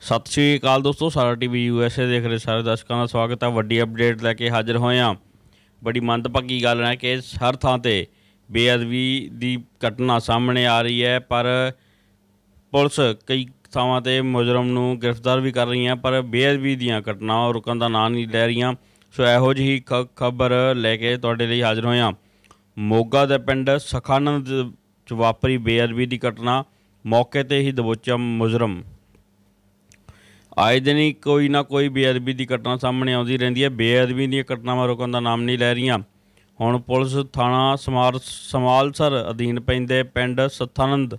ਸਤਿ ਸ਼੍ਰੀ ਅਕਾਲ ਦੋਸਤੋ ਸਾਰਾ ਟੀਵੀ ਯੂਐਸਏ ਦੇਖ ਰਹੇ ਸਾਰੇ ਦਰਸ਼ਕਾਂ ਦਾ ਸਵਾਗਤ ਹੈ ਵੱਡੀ ਅਪਡੇਟ ਲੈ ਕੇ ਹਾਜ਼ਰ ਹੋਏ ਹਾਂ ਬੜੀ ਮੰਦਭਾਗੀ ਗੱਲ ਹੈ ਕਿ ਹਰ ਥਾਂ ਤੇ ਬੇਅਦਬੀ ਦੀ ਘਟਨਾ ਸਾਹਮਣੇ ਆ ਰਹੀ ਹੈ ਪਰ ਪੁਲਿਸ ਕਈ ਥਾਵਾਂ ਤੇ ਮੁਜਰਮ ਨੂੰ ਗ੍ਰਿਫਤਾਰ ਵੀ ਕਰ ਰਹੀ ਹੈ ਪਰ ਬੇਅਦਬੀ ਦੀਆਂ ਘਟਨਾਵਾਂ ਰੁਕਣ ਦਾ ਨਾਂ ਨਹੀਂ ਲੈ ਰਹੀਆਂ ਸੋ ਇਹੋ ਜਿਹੀ ਖਬਰ ਲੈ ਕੇ ਤੁਹਾਡੇ ਲਈ ਹਾਜ਼ਰ ਹੋਏ ਹਾਂ ਮੋਗਾ ਦੇ ਪਿੰਡ ਸਖਾਨੰਦ ਚ ਵਾਪਰੀ ਬੇਅਦਬੀ ਦੀ ਘਟਨਾ ਮੌਕੇ ਤੇ ਹੀ ਦਬੋਚਾ ਮੁਜਰਮ ਆਏ ਦਿਨ ਹੀ ਕੋਈ ਨਾ ਕੋਈ ਬੇਅਦਬੀ ਦੀ ਘਟਨਾ ਸਾਹਮਣੇ ਆਉਂਦੀ ਰਹਿੰਦੀ ਹੈ ਬੇਅਦਬੀ ਦੀਆਂ ਘਟਨਾਵਾਂ ਰੋਕਣ ਦਾ ਨਾਮ ਨਹੀਂ ਲੈ ਰਹੀਆਂ ਹੁਣ ਪੁਲਿਸ ਥਾਣਾ ਸਮਾਰ ਸਮਾਲਸਰ ਅਧੀਨ ਪੈਂਦੇ ਪਿੰਡ ਸਥਾਨੰਦ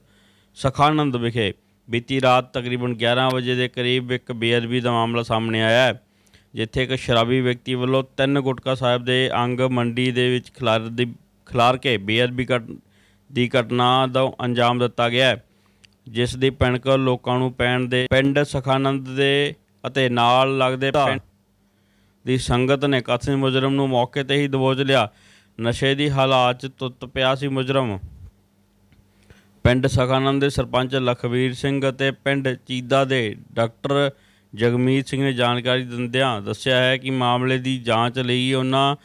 ਸਖਾਨੰਦ ਵਿਖੇ ਬੀਤੀ ਰਾਤ ਤਕਰੀਬਨ 11 ਵਜੇ ਦੇ ਕਰੀਬ ਇੱਕ ਬੇਅਦਬੀ ਦਾ ਮਾਮਲਾ ਸਾਹਮਣੇ ਆਇਆ ਹੈ ਜਿੱਥੇ ਇੱਕ ਸ਼ਰਾਬੀ ਵਿਅਕਤੀ ਵੱਲੋਂ ਤਿੰਨ ਗੁਟਕਾ ਸਾਹਿਬ ਦੇ ਅੰਗ ਮੰਡੀ ਦੇ ਵਿੱਚ ਖਿਲਾਰ ਦੀ ਖਿਲਾਰ ਕੇ ਬੇਅਦਬੀ ਦੀ ਘਟਨਾ ਦਾ ਅੰਜਾਮ ਦਿੱਤਾ ਗਿਆ ਹੈ ਜਿਸ ਦੀ ਪਿੰਕ ਲੋਕਾਂ ਨੂੰ ਪੈਣ ਦੇ ਪਿੰਡ ਸਖਾਨੰਦ ਦੇ ਅਤੇ ਨਾਲ ਲੱਗਦੇ ਦੀ ਸੰਗਤ ਨੇ ਕਥਿਤ ਮੁਜਰਮ ਨੂੰ ਮੌਕੇ ਤੇ ਹੀ ਦਬੋਚ ਲਿਆ ਨਸ਼ੇ ਦੀ ਹਾਲਾਤ 'ਚ ਤੁੱਤ ਪਿਆ ਸੀ ਮੁਜਰਮ ਪਿੰਡ ਸਖਾਨੰਦ ਦੇ ਸਰਪੰਚ ਲਖਵੀਰ ਸਿੰਘ ਅਤੇ ਪਿੰਡ ਚੀਦਾ ਦੇ ਡਾਕਟਰ ਜਗਮੀਤ ਸਿੰਘ ਨੇ ਜਾਣਕਾਰੀ ਦਿੰਦਿਆਂ ਦੱਸਿਆ ਹੈ ਕਿ ਮਾਮਲੇ ਦੀ ਜਾਂਚ ਲਈ ਉਹਨਾਂ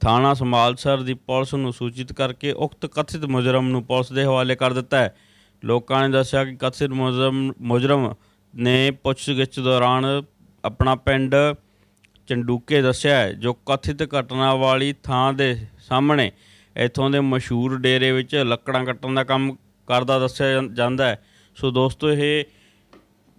ਥਾਣਾ ਸਮਾਲਸਰ ਦੀ ਪੁਲਿਸ ਨੂੰ ਸੂਚਿਤ ਕਰਕੇ ਉਕਤ ਕਥਿਤ ਮੁਜਰਮ ਨੂੰ ਪੁਲਿਸ ਦੇ ਹਵਾਲੇ ਕਰ ਦਿੱਤਾ ਹੈ ਲੋਕਾਂ ਨੇ ਦੱਸਿਆ ਕਿ ਕਥਿਤ ਮੁਜਰਮ ਮੁਜਰਮ ਨੇ ਪੁੱਛਗਿੱਛ ਦੌਰਾਨ ਆਪਣਾ ਪਿੰਡ ਚੰਡੂਕੇ ਦੱਸਿਆ ਜੋ ਕਥਿਤ ਘਟਨਾ ਵਾਲੀ ਥਾਂ ਦੇ ਸਾਹਮਣੇ ਇਥੋਂ ਦੇ ਮਸ਼ਹੂਰ ਡੇਰੇ ਵਿੱਚ ਲੱਕੜਾਂ ਕੱਟਣ ਦਾ ਕੰਮ ਕਰਦਾ ਦੱਸਿਆ ਜਾਂਦਾ ਹੈ ਸੋ ਦੋਸਤੋ ਇਹ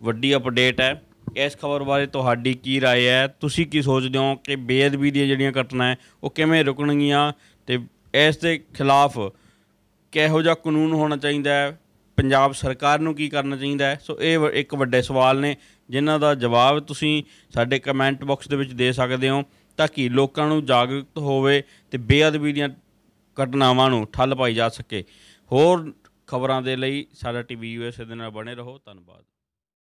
ਵੱਡੀ ਅਪਡੇਟ ਹੈ ਇਸ ਖਬਰ ਬਾਰੇ ਤੁਹਾਡੀ ਕੀ رائے ਹੈ ਤੁਸੀਂ ਕੀ ਸੋਚਦੇ ਹੋ ਕਿ ਬੇਅਦਬੀ ਦੀਆਂ ਜਿਹੜੀਆਂ ਘਟਨਾਵਾਂ ਉਹ ਕਿਵੇਂ ਰੁਕਣਗੀਆਂ ਤੇ ਇਸ ਦੇ ਖਿਲਾਫ ਕਿਹੋ ਜਿਹਾ ਕਾਨੂੰਨ ਹੋਣਾ ਚਾਹੀਦਾ ਹੈ ਪੰਜਾਬ ਸਰਕਾਰ ਨੂੰ ਕੀ ਕਰਨਾ ਚਾਹੀਦਾ ਹੈ ਸੋ ਇਹ ਇੱਕ ਵੱਡੇ ਸਵਾਲ ਨੇ ਜਿਨ੍ਹਾਂ ਦਾ ਜਵਾਬ ਤੁਸੀਂ ਸਾਡੇ ਕਮੈਂਟ ਬਾਕਸ ਦੇ ਵਿੱਚ ਦੇ ਸਕਦੇ ਹੋ ਤਾਂ ਕਿ ਲੋਕਾਂ ਨੂੰ ਜਾਗਰੂਕਤ ਹੋਵੇ ਤੇ ਬੇਅਦਬੀ ਦੀਆਂ ਘਟਨਾਵਾਂ ਨੂੰ ਠੱਲ ਪਾਈ ਜਾ ਸਕੇ ਹੋਰ ਖਬਰਾਂ ਦੇ ਲਈ ਸਾਡਾ ਟੀਵੀ ਯੂਐਸਏ ਦੇ ਨਾਲ ਬਣੇ ਰਹੋ ਧੰਨਵਾਦ